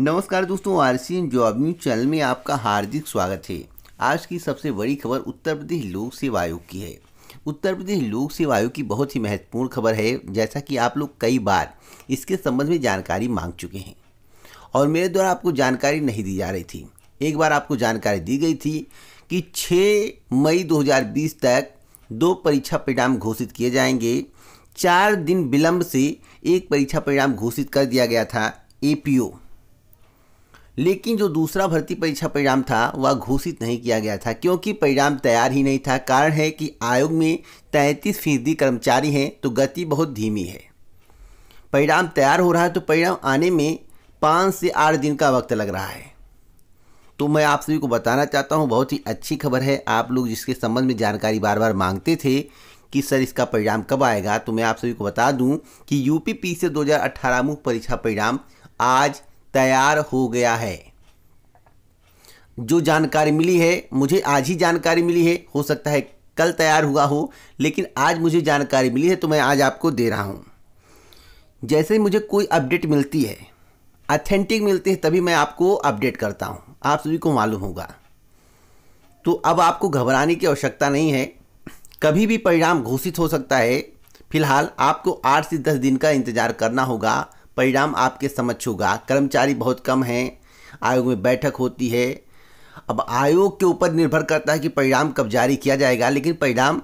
नमस्कार दोस्तों R C N job news channel में आपका हार्दिक स्वागत है आज की सबसे बड़ी खबर उत्तर प्रदेश लोक सेवा आयोग की है उत्तर प्रदेश लोक सेवा आयोग की बहुत ही महत्वपूर्ण खबर है जैसा कि आप लोग कई बार इसके संबंध में जानकारी मांग चुके हैं और मेरे द्वारा आपको जानकारी नहीं दी जा रही थी एक बार आपको जानकारी दी गई थी कि छः मई दो तक दो परीक्षा परिणाम घोषित किए जाएंगे चार दिन विलंब से एक परीक्षा परिणाम घोषित कर दिया गया था ए लेकिन जो दूसरा भर्ती परीक्षा परिणाम था वह घोषित नहीं किया गया था क्योंकि परिणाम तैयार ही नहीं था कारण है कि आयोग में तैंतीस फीसदी कर्मचारी हैं तो गति बहुत धीमी है परिणाम तैयार हो रहा है तो परिणाम आने में पाँच से आठ दिन का वक्त लग रहा है तो मैं आप सभी को बताना चाहता हूँ बहुत ही अच्छी खबर है आप लोग जिसके संबंध में जानकारी बार बार मांगते थे कि सर इसका परिणाम कब आएगा तो मैं आप सभी को बता दूं कि यूपी पी से 2018 मुख्य परीक्षा परिणाम आज तैयार हो गया है जो जानकारी मिली है मुझे आज ही जानकारी मिली है हो सकता है कल तैयार हुआ हो लेकिन आज मुझे जानकारी मिली है तो मैं आज आपको दे रहा हूँ जैसे ही मुझे कोई अपडेट मिलती है अथेंटिक मिलती है तभी मैं आपको अपडेट करता हूँ आप सभी को मालूम होगा तो अब आपको घबराने की आवश्यकता नहीं है कभी भी परिणाम घोषित हो सकता है फिलहाल आपको आठ से दस दिन का इंतज़ार करना होगा परिणाम आपके समक्ष होगा कर्मचारी बहुत कम हैं आयोग में बैठक होती है अब आयोग के ऊपर निर्भर करता है कि परिणाम कब जारी किया जाएगा लेकिन परिणाम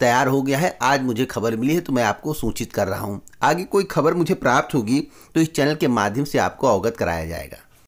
तैयार हो गया है आज मुझे खबर मिली है तो मैं आपको सूचित कर रहा हूँ आगे कोई खबर मुझे प्राप्त होगी तो इस चैनल के माध्यम से आपको अवगत कराया जाएगा